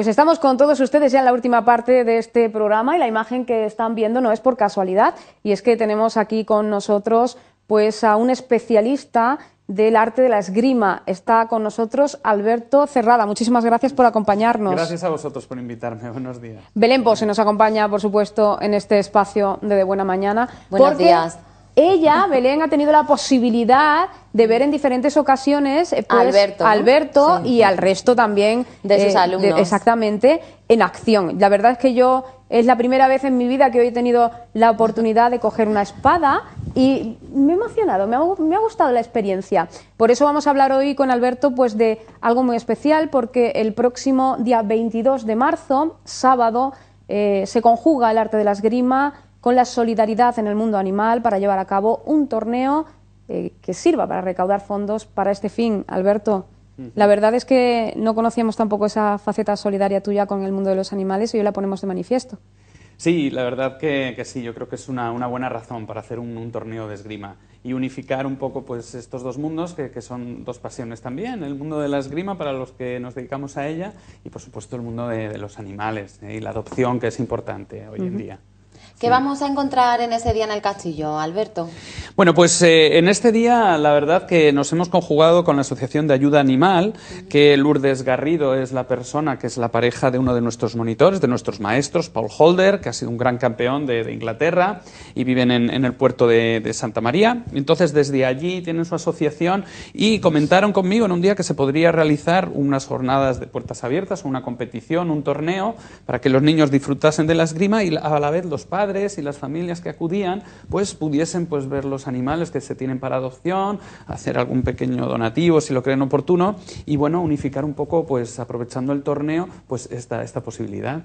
Pues estamos con todos ustedes ya en la última parte de este programa y la imagen que están viendo no es por casualidad y es que tenemos aquí con nosotros pues a un especialista del arte de la esgrima. Está con nosotros Alberto Cerrada. Muchísimas gracias por acompañarnos. Gracias a vosotros por invitarme. Buenos días. Belén se nos acompaña, por supuesto, en este espacio De Buena Mañana. Buenos días ella, Belén, ha tenido la posibilidad de ver en diferentes ocasiones a eh, pues, Alberto, y al resto también de sus eh, alumnos. exactamente, en acción. La verdad es que yo es la primera vez en mi vida que hoy he tenido la oportunidad de coger una espada y me he emocionado, me ha, me ha gustado la experiencia. Por eso vamos a hablar hoy con Alberto pues, de algo muy especial, porque el próximo día 22 de marzo, sábado, eh, se conjuga el arte de la esgrima con la solidaridad en el mundo animal para llevar a cabo un torneo eh, que sirva para recaudar fondos para este fin. Alberto, la verdad es que no conocíamos tampoco esa faceta solidaria tuya con el mundo de los animales y hoy la ponemos de manifiesto. Sí, la verdad que, sí, yo creo que es una, buena razón para hacer un, torneo de esgrima y unificar un poco pues, estos dos mundos, que, son dos pasiones también, el mundo de la esgrima para los que nos dedicamos a ella y por supuesto el mundo de, los animales ¿eh? y la adopción que es importante hoy en día. ¿Qué vamos a encontrar en ese día en el castillo, Alberto? Bueno, pues eh, en este día la verdad que nos hemos conjugado con la Asociación de Ayuda Animal, que Lourdes Garrido es la persona que es la pareja de uno de nuestros monitores, de nuestros maestros, Paul Holder, que ha sido un gran campeón de, Inglaterra y viven en, el puerto de, de, Santa María. Entonces desde allí tienen su asociación y comentaron conmigo en un día que se podría realizar unas jornadas de puertas abiertas, una competición, un torneo, para que los niños disfrutasen de la esgrima y a la vez los padres y las familias que acudían, pues pudiesen pues, ver los animales que se tienen para adopción, hacer algún pequeño donativo si lo creen oportuno y bueno, unificar un poco, pues aprovechando el torneo, pues esta, esta posibilidad.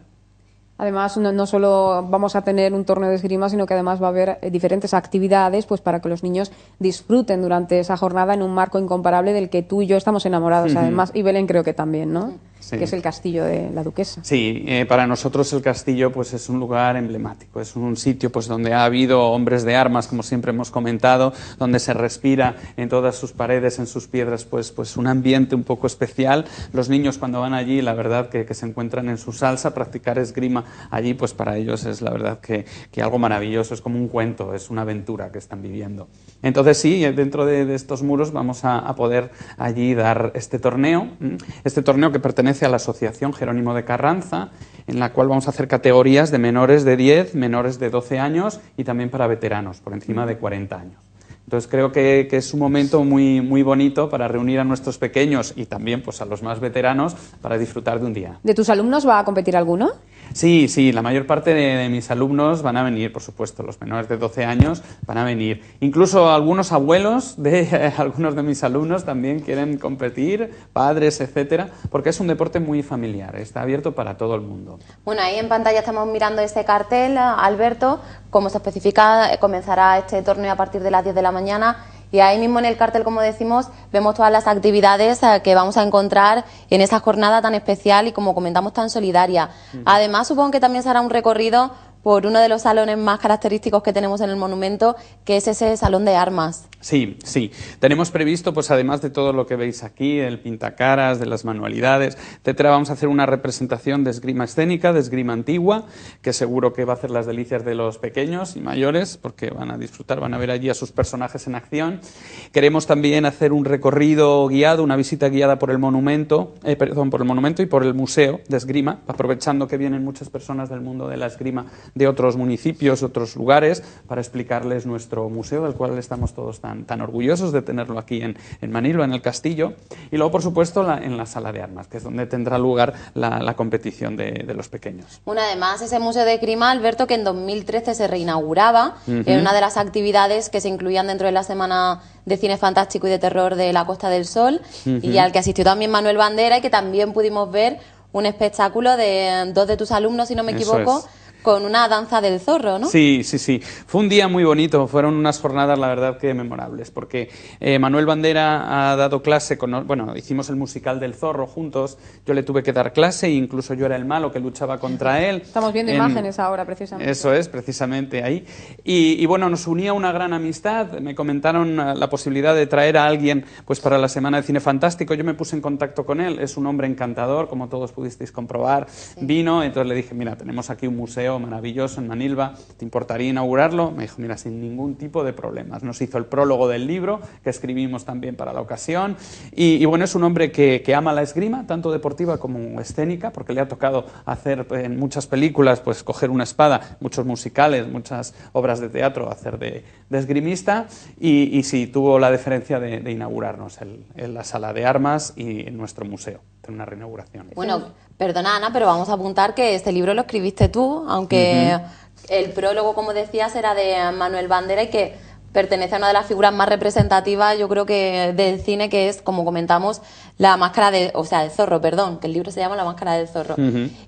Además, no, solo vamos a tener un torneo de esgrima, sino que además va a haber eh, diferentes actividades pues, para que los niños disfruten durante esa jornada en un marco incomparable del que tú y yo estamos enamorados, además, y Belén creo que también, ¿no? que es el castillo de la duquesa. Sí, eh, para nosotros el castillo pues, es un lugar emblemático, es un sitio pues, donde ha habido hombres de armas, como siempre hemos comentado, donde se respira en todas sus paredes, en sus piedras, pues, pues un ambiente un poco especial. Los niños cuando van allí, la verdad que, que se encuentran en su salsa, practicar esgrima allí, pues para ellos es la verdad que, que algo maravilloso, es como un cuento, es una aventura que están viviendo. Entonces sí, eh, dentro de, estos muros vamos a poder allí dar este torneo, este torneo que pertenece a la Asociación Jerónimo de Carranza, en la cual vamos a hacer categorías de menores de 10, menores de 12 años y también para veteranos, por encima de 40 años. Entonces creo que, que, es un momento muy, muy bonito para reunir a nuestros pequeños y también pues, a los más veteranos para disfrutar de un día. ¿De tus alumnos va a competir alguno? Sí, sí, la mayor parte de, mis alumnos van a venir, por supuesto, los menores de 12 años van a venir. Incluso algunos abuelos de algunos de mis alumnos también quieren competir, padres, etcétera, porque es un deporte muy familiar, está abierto para todo el mundo. Bueno, ahí en pantalla estamos mirando este cartel, Alberto, como se especifica, eh, comenzará este torneo a partir de las 10 de la mañana y ahí mismo en el cártel como decimos, vemos todas las actividades eh, que vamos a encontrar en esa jornada tan especial y como comentamos tan solidaria. Además, supongo que también será un recorrido por uno de los salones más característicos que tenemos en el monumento, que es ese salón de armas. Sí, sí. Tenemos previsto, pues además de todo lo que veis aquí, el pintacaras, de las manualidades, etcétera, vamos a hacer una representación de esgrima escénica, de esgrima antigua, que seguro que va a hacer las delicias de los pequeños y mayores, porque van a disfrutar, van a ver allí a sus personajes en acción. Queremos también hacer un recorrido guiado, una visita guiada por el monumento, eh, perdón, por el monumento y por el museo de esgrima, aprovechando que vienen muchas personas del mundo de la esgrima de otros municipios, otros lugares, para explicarles nuestro museo, del cual estamos todos tan, orgullosos de tenerlo aquí en, en Manilo, en el castillo. Y luego, por supuesto, en la sala de armas, que es donde tendrá lugar la, competición de, los pequeños. Una además, ese museo de Grima, Alberto, que en 2013 se reinauguraba, una de las actividades que se incluían dentro de la Semana de Cine Fantástico y de Terror de la Costa del Sol, y al que asistió también Manuel Bandera y que también pudimos ver un espectáculo de dos de tus alumnos, si no me equivoco con una danza del zorro, ¿no? Sí, sí, sí. Fue un día muy bonito, fueron unas jornadas, la verdad, que memorables, porque eh, Manuel Bandera ha dado clase, con, bueno, hicimos el musical del zorro juntos, yo le tuve que dar clase incluso yo era el malo que luchaba contra él. Estamos viendo imágenes ahora, precisamente. Eso es, precisamente ahí. Y, bueno, nos unía una gran amistad, me comentaron eh, la posibilidad de traer a alguien pues para la Semana de Cine Fantástico, yo me puse en contacto con él, es un hombre encantador, como todos pudisteis comprobar, vino, entonces le dije, mira, tenemos aquí un museo maravilloso en Manilva, ¿te importaría inaugurarlo? Me dijo, mira, sin ningún tipo de problemas. Nos hizo el prólogo del libro, que escribimos también para la ocasión, y, bueno, es un hombre que, ama la esgrima, tanto deportiva como escénica, porque le ha tocado hacer eh, en muchas películas, pues coger una espada, muchos musicales, muchas obras de teatro, hacer de, esgrimista, y, sí, tuvo la deferencia de, inaugurarnos en la sala de armas y en nuestro museo, en una reinauguración. Bueno, Perdona, Ana, pero vamos a apuntar que este libro lo escribiste tú, aunque el prólogo, como decías, era de Manuel Bandera y que pertenece a una de las figuras más representativas, yo creo que del cine, que es, como comentamos, la máscara de, o sea, del zorro, perdón, que el libro se llama La máscara del zorro.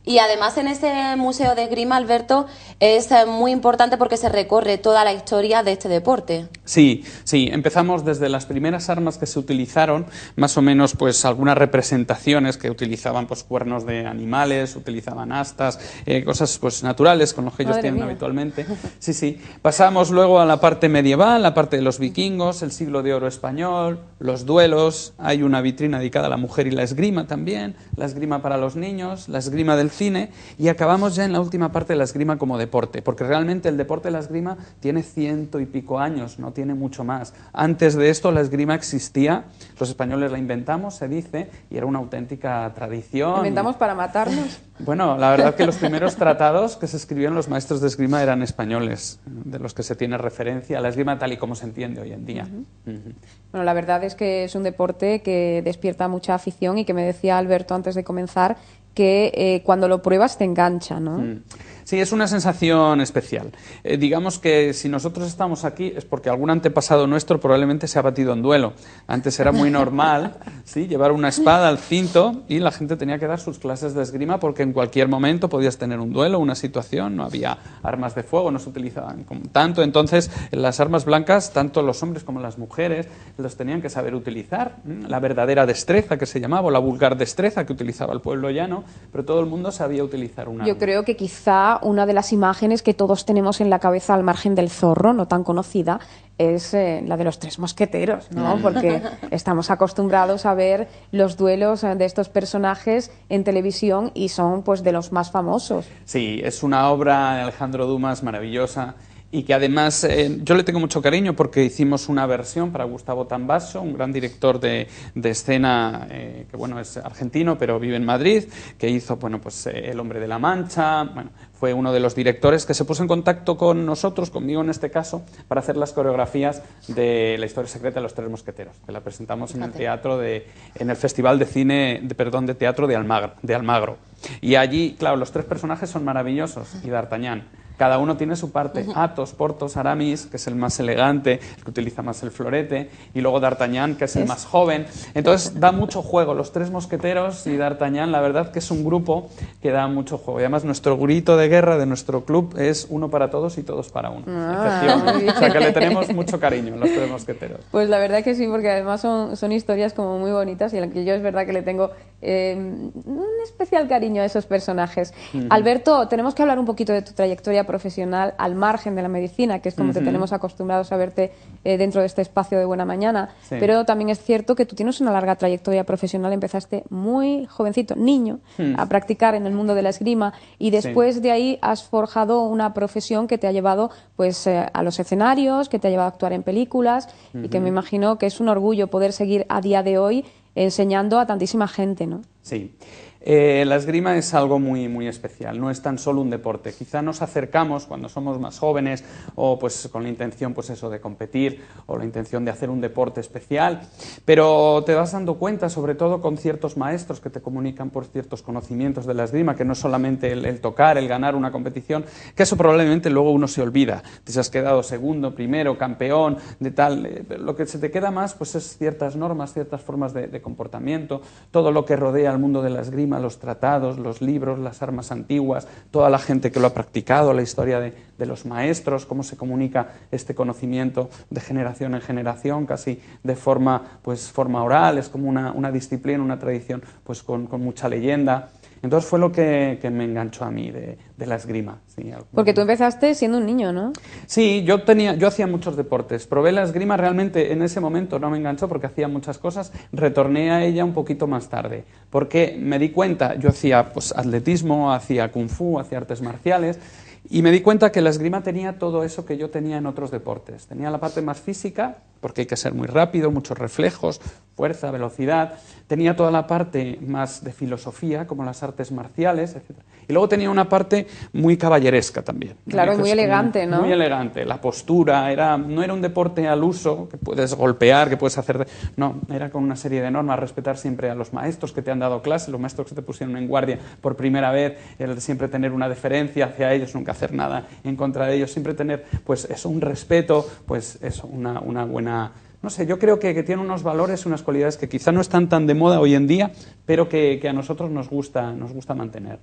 Y además en ese museo de Grima, Alberto, es eh, muy importante porque se recorre toda la historia de este deporte. Sí, sí, empezamos desde las primeras armas que se utilizaron, más o menos pues algunas representaciones que utilizaban pues cuernos de animales, utilizaban astas, eh, cosas pues naturales con los que ellos tienen habitualmente. Sí, sí. Pasamos luego a la parte medieval, la parte de los vikingos, el siglo de oro español, los duelos, hay una vitrina de de la mujer y la esgrima también, la esgrima para los niños, la esgrima del cine, y acabamos ya en la última parte de la esgrima como deporte, porque realmente el deporte de la esgrima tiene ciento y pico años, no tiene mucho más. Antes de esto la esgrima existía, los españoles la inventamos, se dice, y era una auténtica tradición. ¿Inventamos para matarnos? Bueno, la verdad que los primeros tratados que se escribieron los maestros de esgrima eran españoles, de los que se tiene referencia a la esgrima tal y como se entiende hoy en día. Bueno, la verdad es que es un deporte que despierta mucha afición y que me decía Alberto antes de comenzar que eh, cuando lo pruebas te engancha, ¿no? Mm. Sí, es una sensación especial. Eh, digamos que si nosotros estamos aquí es porque algún antepasado nuestro probablemente se ha batido en duelo. Antes era muy normal ¿sí? llevar una espada al cinto y la gente tenía que dar sus clases de esgrima porque en cualquier momento podías tener un duelo, una situación, no había armas de fuego, no se utilizaban tanto. Entonces, las armas blancas, tanto los hombres como las mujeres, los tenían que saber utilizar. Mm, la verdadera destreza que se llamaba, o la vulgar destreza que utilizaba el pueblo llano, pero todo el mundo sabía utilizar una. Yo creo que quizá una de las imágenes que todos tenemos en la cabeza al margen del zorro, no tan conocida, es eh, la de los tres mosqueteros, ¿no? Porque estamos acostumbrados a ver los duelos eh, de estos personajes en televisión y son pues de los más famosos. Sí, es una obra de Alejandro Dumas maravillosa y que además eh, yo le tengo mucho cariño porque hicimos una versión para Gustavo Tambasso, un gran director de, de escena eh, que bueno es argentino pero vive en Madrid, que hizo bueno pues eh, El hombre de la Mancha, bueno, fue uno de los directores que se puso en contacto con nosotros, conmigo en este caso, para hacer las coreografías de la historia secreta de los tres mosqueteros, que la presentamos en el teatro de en el Festival de Cine, de, perdón, de teatro de Almagro, de Almagro. Y allí, claro, los tres personajes son maravillosos y D'Artagnan cada uno tiene su parte. Atos, Athos, Portos, Aramis, que es el más elegante, el que utiliza más el florete, y luego D'Artagnan, que es el más joven. Entonces da mucho juego. Los tres mosqueteros y D'Artagnan, la verdad que es un grupo que da mucho juego. Y además nuestro grito de guerra de nuestro club es uno para todos y todos para uno. Ah, o sea que le tenemos mucho cariño los tres mosqueteros. Pues la verdad que sí, porque además son, son historias como muy bonitas y yo es verdad que le tengo Em, un especial cariño a esos personajes. Alberto, tenemos que hablar un poquito de tu trayectoria profesional al margen de la medicina, que es como te tenemos acostumbrados a verte eh, dentro de este espacio de Buena Mañana, pero también es cierto que tú tienes una larga trayectoria profesional, empezaste muy jovencito, niño, hmm. a practicar en el mundo de la esgrima y después de ahí has forjado una profesión que te ha llevado pues, eh, a los escenarios, que te ha llevado a actuar en películas y que me imagino que es un orgullo poder seguir a día de hoy enseñando a tantísima gente, ¿no? Sí. Eh, la esgrima es algo muy, muy especial, no es tan solo un deporte. Quizá nos acercamos cuando somos más jóvenes o pues con la intención pues eso de competir o la intención de hacer un deporte especial, pero te vas dando cuenta sobre todo con ciertos maestros que te comunican por ciertos conocimientos de la esgrima, que no es solamente el, tocar, el ganar una competición, que eso probablemente luego uno se olvida. Te has quedado segundo, primero, campeón, de tal. Eh, lo que se te queda más pues es ciertas normas, ciertas formas de comportamiento, todo lo que rodea el mundo de la esgrima, los tratados, los libros, las armas antiguas, toda la gente que lo ha practicado, la historia de, los maestros, cómo se comunica este conocimiento de generación en generación, casi de forma, pues, forma oral, es como una, disciplina, una tradición pues, con mucha leyenda. Entonces fue lo que, me enganchó a mí de, la esgrima. Porque tú empezaste siendo un niño, ¿no? Sí, yo, tenía, yo hacía muchos deportes. Probé la esgrima realmente en ese momento, no me enganchó porque hacía muchas cosas. Retorné a ella un poquito más tarde, porque me di cuenta, yo hacía pues, atletismo, hacía kung fu, hacía artes marciales, y me di cuenta que la esgrima tenía todo eso que yo tenía en otros deportes. Tenía la parte más física, porque hay que ser muy rápido, muchos reflejos, fuerza, velocidad, tenía toda la parte más de filosofía, como las artes marciales, etc. Y luego tenía una parte muy caballeresca también. Claro, muy elegante, ¿no? Muy elegante, la postura, era, no era un deporte al uso, que puedes golpear, que puedes hacer... No, era con una serie de normas, respetar siempre a los maestros que te han dado clase, los maestros que te pusieron en guardia por primera vez, el siempre tener una deferencia hacia ellos, nunca hacer nada en contra de ellos, siempre tener, pues eso, un respeto, pues eso, una buena no sé, yo creo que, tiene unos valores, unas cualidades que quizá no están tan de moda hoy en día, pero que, a nosotros nos gusta, nos gusta mantener.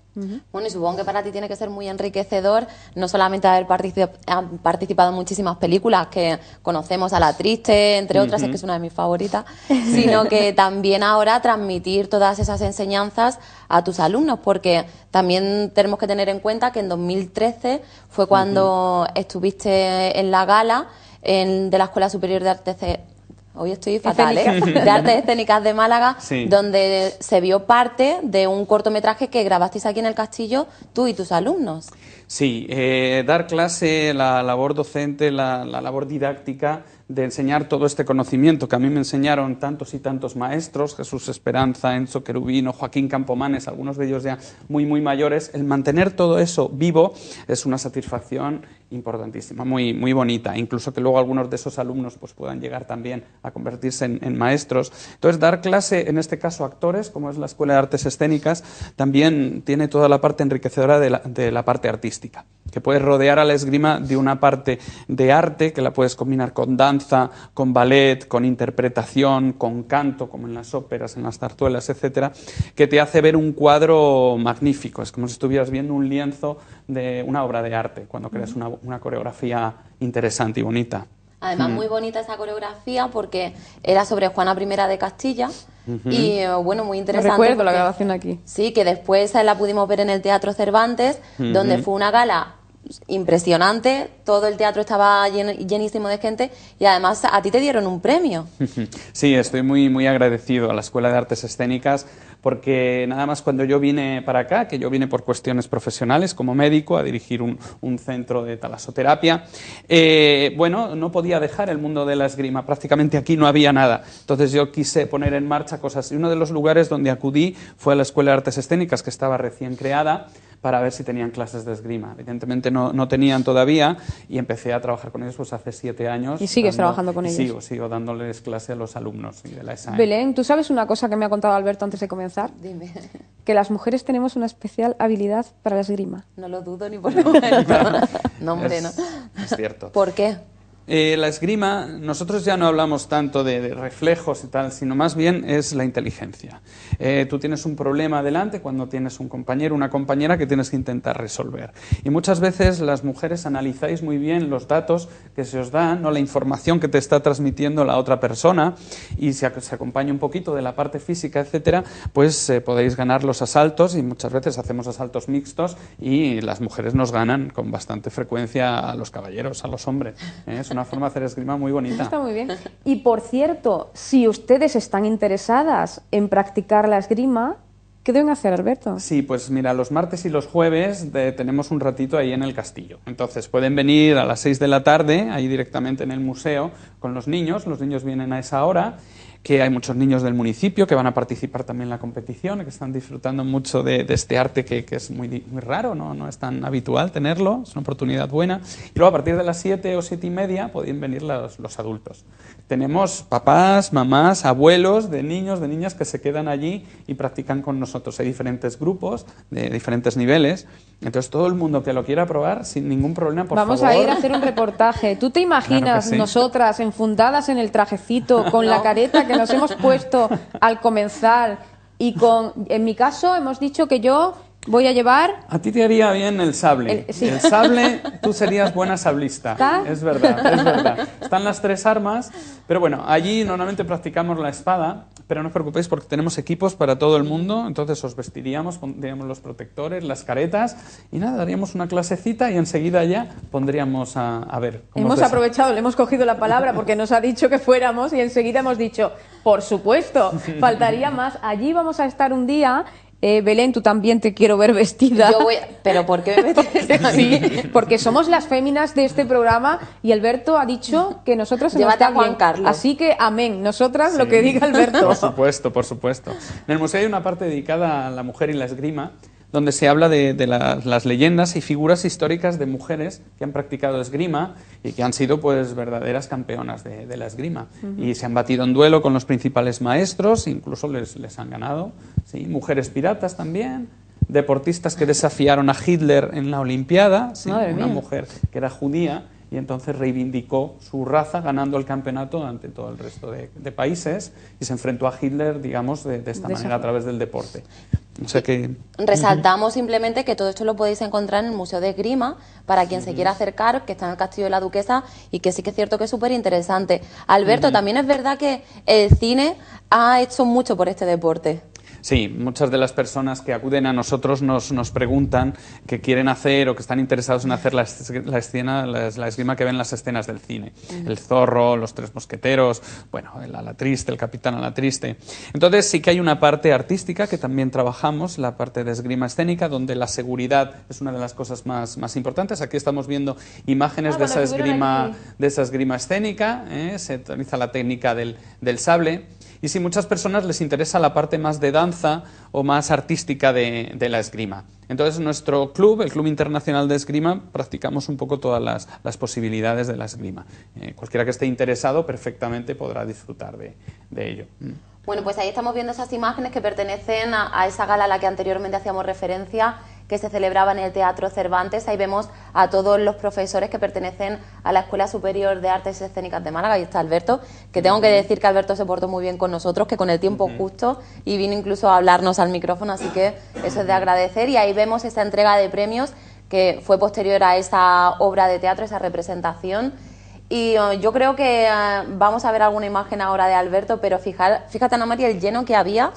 Bueno, y supongo que para ti tiene que ser muy enriquecedor, no solamente haber participado en muchísimas películas que conocemos, a La Triste, entre otras, es que es una de mis favoritas, sino que también ahora transmitir todas esas enseñanzas a tus alumnos, porque también tenemos que tener en cuenta que en 2013 fue cuando estuviste en la gala de la Escuela Superior de Artes hoy estoy fatal, ¿eh? de artes escénicas de Málaga, donde se vio parte de un cortometraje que grabasteis aquí en el castillo tú y tus alumnos. Sí, eh, dar clase, la labor docente, la, la labor didáctica de enseñar todo este conocimiento que a mí me enseñaron tantos y tantos maestros, Jesús Esperanza, Enzo Querubino, Joaquín Campomanes, algunos de ellos ya muy, muy mayores, el mantener todo eso vivo es una satisfacción importantísima, muy, muy bonita, incluso que luego algunos de esos alumnos pues, puedan llegar también a convertirse en, maestros. Entonces, dar clase, en este caso, actores, como es la Escuela de Artes Escénicas, también tiene toda la parte enriquecedora de la, parte artística, que puedes rodear a la esgrima de una parte de arte, que la puedes combinar con danza, con ballet, con interpretación, con canto, como en las óperas, en las tartuelas, etcétera, que te hace ver un cuadro magnífico, es como si estuvieras viendo un lienzo de una obra de arte cuando creas una una coreografía interesante y bonita. Además, muy bonita esa coreografía porque era sobre Juana I de Castilla y, eh, bueno, muy interesante. recuerdo la grabación aquí. Sí, que después la pudimos ver en el Teatro Cervantes, donde fue una gala impresionante, todo el teatro estaba llenísimo de gente y además a ti te dieron un premio. Sí, estoy muy, muy agradecido a la Escuela de Artes Escénicas porque nada más cuando yo vine para acá, que yo vine por cuestiones profesionales como médico a dirigir un, centro de talasoterapia, eh, bueno, no podía dejar el mundo de la esgrima, prácticamente aquí no había nada. Entonces yo quise poner en marcha cosas y uno de los lugares donde acudí fue a la Escuela de Artes Escénicas que estaba recién creada para ver si tenían clases de esgrima. Evidentemente no, no tenían todavía y empecé a trabajar con ellos pues, hace siete años. ¿Y sigues trabajando con ellos? Sigo, sigo dándoles clase a los alumnos y de la ESA. Belén, ¿tú sabes una cosa que me ha contado Alberto antes de comenzar? Dime. Que las mujeres tenemos una especial habilidad para la esgrima. No lo dudo ni por el momento. no, hombre, no. Es cierto. ¿Por qué? Eh, la esgrima, nosotros ya no hablamos tanto de, reflejos y tal, sino más bien es la inteligencia. Eh, tú tienes un problema delante cuando tienes un compañero, una compañera que tienes que intentar resolver. Y muchas veces las mujeres analizáis muy bien los datos que se os dan o la información que te está transmitiendo la otra persona y si se acompaña un poquito de la parte física, etcétera, pues eh, podéis ganar los asaltos y muchas veces hacemos asaltos mixtos y las mujeres nos ganan con bastante frecuencia a los caballeros, a los hombres una forma de hacer esgrima muy bonita. Está muy bien. Y por cierto, si ustedes están interesadas en practicar la esgrima, ¿Qué deben hacer, Alberto? Sí, pues mira, los martes y los jueves eh, tenemos un ratito ahí en el castillo. Entonces pueden venir a las 6 de la tarde, ahí directamente en el museo, con los niños. Los niños vienen a esa hora que hay muchos niños del municipio que van a participar también en la competición, que están disfrutando mucho de, este arte que, es muy, muy raro, ¿no? ¿no? es tan habitual tenerlo, es una oportunidad buena. Y luego a partir de las 7 o 7 y media pueden venir los adultos. Tenemos papás, mamás, abuelos de niños, de niñas que se quedan allí y practican con nosotros. Hay diferentes grupos de diferentes niveles. Entonces todo el mundo que lo quiera probar sin ningún problema, por Vamos a ir a hacer un reportaje. ¿Tú te imaginas nosotras enfundadas en el trajecito con la careta que nos hemos puesto al comenzar y con en mi caso hemos dicho que yo Voy a llevar. A ti te haría bien el sable. El, el sable, tú serías buena sablista. Es verdad, es verdad. Están las tres armas, pero bueno, allí normalmente practicamos la espada, pero no os preocupéis porque tenemos equipos para todo el mundo, entonces os vestiríamos, pondríamos los protectores, las caretas y nada, daríamos una clasecita y enseguida ya pondríamos a, ver. hemos aprovechado, le hemos cogido la palabra porque nos ha dicho que fuéramos y enseguida hemos dicho, por supuesto, faltaría más. Allí vamos a estar un día eh, Belén, tú también te quiero ver vestida. Yo voy, pero ¿por qué me metes porque somos las féminas de este programa y Alberto ha dicho que nosotras se Llévate a Juan Así que amén, nosotras lo que diga Alberto. Por supuesto, por supuesto. En el museo hay una parte dedicada a la mujer y la esgrima donde se habla de, las, leyendas y figuras históricas de mujeres que han practicado esgrima y que han sido pues verdaderas campeonas de, la esgrima. Y se han batido en duelo con los principales maestros, incluso les, han ganado. Mujeres piratas también, deportistas que desafiaron a Hitler en la Olimpiada, una mujer que era judía y entonces reivindicó su raza ganando el campeonato ante todo el resto de, países y se enfrentó a Hitler, digamos, de, esta manera a través del deporte. Resaltamos simplemente que todo esto lo podéis encontrar en el Museo de Grima... para quien se quiera acercar, que está en el Castillo de la Duquesa y que sí que es cierto que es súper interesante. Alberto, también es verdad que el cine ha hecho mucho por este deporte. Sí, muchas de las personas que acuden a nosotros nos, nos preguntan qué quieren hacer o que están interesados en hacer la, escena, la, esgrima que ven las escenas del cine. El zorro, los tres mosqueteros, bueno, el ala triste, el capitán la triste. Entonces sí que hay una parte artística que también trabajamos, la parte de esgrima escénica, donde la seguridad es una de las cosas más, importantes. Aquí estamos viendo imágenes ah, de, esa esgrima, de esa esgrima escénica, ¿eh? se utiliza la técnica del, del sable. Y si muchas personas les interesa la parte más de danza o más artística de, la esgrima. Entonces, nuestro club, el Club Internacional de Esgrima, practicamos un poco todas las, posibilidades de la esgrima. Eh, cualquiera que esté interesado perfectamente podrá disfrutar de ello. Mm. Bueno, pues ahí estamos viendo esas imágenes que pertenecen a, esa gala a la que anteriormente hacíamos referencia, que se celebraba en el Teatro Cervantes. Ahí vemos a todos los profesores que pertenecen a la Escuela Superior de Artes Escénicas de Málaga. Ahí está Alberto, que tengo que decir que Alberto se portó muy bien con nosotros, que con el tiempo justo, y vino incluso a hablarnos al micrófono, así que eso es de agradecer. Y ahí vemos esta entrega de premios que fue posterior a esa obra de teatro, esa representación y eh, yo creo que eh, vamos a ver alguna imagen ahora de Alberto, pero fijar, fíjate, Ana María, el lleno que había.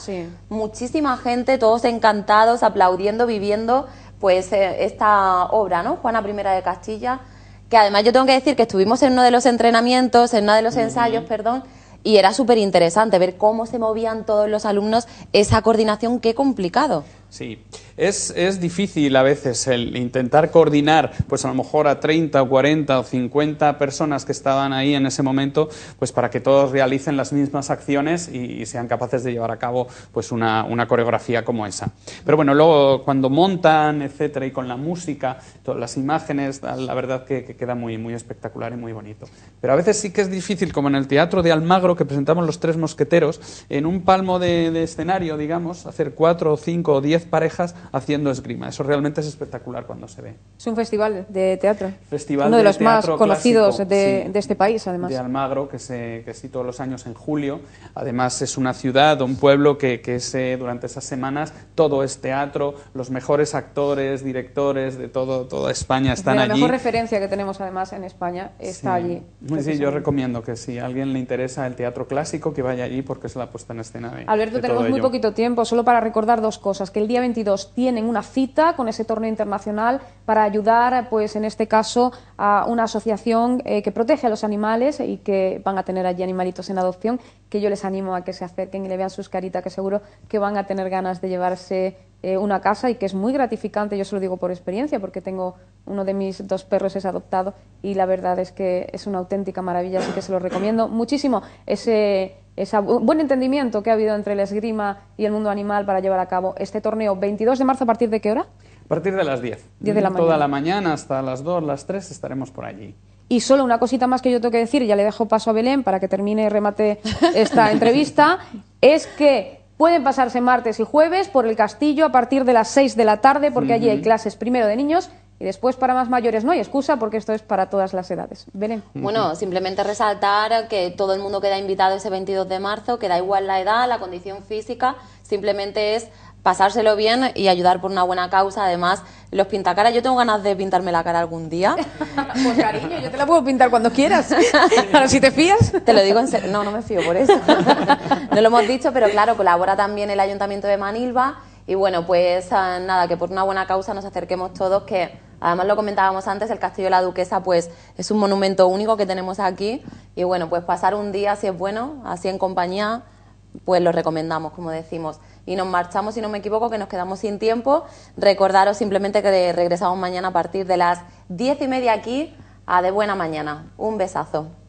Muchísima gente, todos encantados, aplaudiendo, viviendo pues eh, esta obra, ¿no? Juana I de Castilla, que además yo tengo que decir que estuvimos en uno de los entrenamientos, en uno de los ensayos, perdón, y era súper interesante ver cómo se movían todos los alumnos, esa coordinación, qué complicado. Sí, es, difícil a veces el intentar coordinar, pues a lo mejor a 30 o 40 o 50 personas que estaban ahí en ese momento, pues para que todos realicen las mismas acciones y, sean capaces de llevar a cabo pues una, coreografía como esa. Pero bueno, luego cuando montan, etcétera, y con la música, todas las imágenes, la verdad que, queda muy, muy espectacular y muy bonito. Pero a veces sí que es difícil, como en el teatro de Almagro, que presentamos los tres mosqueteros, en un palmo de, de escenario, digamos, hacer cuatro, cinco o diez parejas haciendo esgrima. Eso realmente es espectacular cuando se ve. Es un festival de teatro. Festival Uno de, los más conocidos de, este país, además. De Almagro, que se sí todos los años en julio. Además es una ciudad, un pueblo que, eh, durante esas semanas todo es teatro, los mejores actores, directores de todo, toda España están allí. La mejor referencia que tenemos además en España está allí. Sí, yo recomiendo que si a alguien le interesa el teatro clásico, que vaya allí porque es la puesta en escena de Alberto, tenemos muy poquito tiempo, solo para recordar dos cosas, que el día 22 tienen una cita con ese torneo internacional para ayudar, pues en este caso, a una asociación eh, que protege a los animales y que van a tener allí animalitos en adopción, que yo les animo a que se acerquen y le vean sus caritas, que seguro que van a tener ganas de llevarse eh, una casa y que es muy gratificante, yo se lo digo por experiencia, porque tengo uno de mis dos perros es adoptado y la verdad es que es una auténtica maravilla, así que se lo recomiendo muchísimo. Ese ese buen entendimiento que ha habido entre la esgrima y el mundo animal para llevar a cabo este torneo. 22 de marzo, ¿a partir de qué hora? A partir de las 10. 10 de la Toda la mañana hasta las 2, las 3 estaremos por allí. Y solo una cosita más que yo tengo que decir, ya le dejo paso a Belén para que termine y remate esta entrevista, es que pueden pasarse martes y jueves por el castillo a partir de las 6 de la tarde, porque allí hay clases primero de niños y después para más mayores no hay excusa porque esto es para todas las edades. Bueno, simplemente resaltar que todo el mundo queda invitado ese 22 de marzo, que da igual la edad, la condición física, simplemente es pasárselo bien y ayudar por una buena causa. Además, los pintacaras, yo tengo ganas de pintarme la cara algún día. pues cariño, yo te la puedo pintar cuando quieras. pero si te fías. Te lo digo en serio. No, no me fío por eso. no lo hemos dicho, pero claro, colabora también el Ayuntamiento de Manilva y bueno, pues ah, nada, que por una buena causa nos acerquemos todos, que además lo comentábamos antes, el Castillo de la Duquesa pues es un monumento único que tenemos aquí y bueno, pues pasar un día, si es bueno, así en compañía, pues lo recomendamos, como decimos. Y nos marchamos, si no me equivoco, que nos quedamos sin tiempo. Recordaros simplemente que regresamos mañana a partir de las diez y media aquí a De Buena Mañana. Un besazo.